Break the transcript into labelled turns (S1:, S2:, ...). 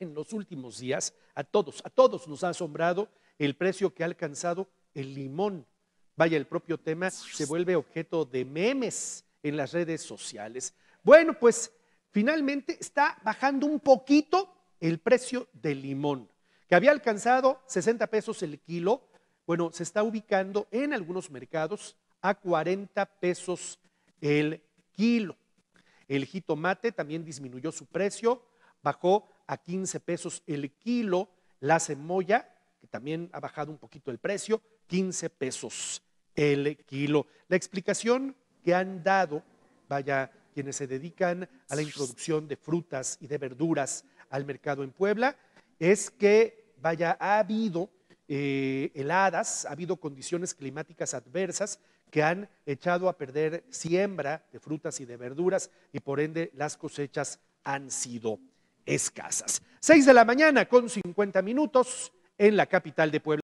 S1: en los últimos días, a todos, a todos nos ha asombrado el precio que ha alcanzado el limón. Vaya, el propio tema se vuelve objeto de memes en las redes sociales. Bueno, pues finalmente está bajando un poquito el precio del limón, que había alcanzado 60 pesos el kilo. Bueno, se está ubicando en algunos mercados a 40 pesos el kilo. El jitomate también disminuyó su precio bajó a 15 pesos el kilo, la semoya, que también ha bajado un poquito el precio, 15 pesos el kilo. La explicación que han dado, vaya, quienes se dedican a la introducción de frutas y de verduras al mercado en Puebla, es que, vaya, ha habido eh, heladas, ha habido condiciones climáticas adversas que han echado a perder siembra de frutas y de verduras y por ende las cosechas han sido escasas. Seis de la mañana con 50 minutos en la capital de Puebla.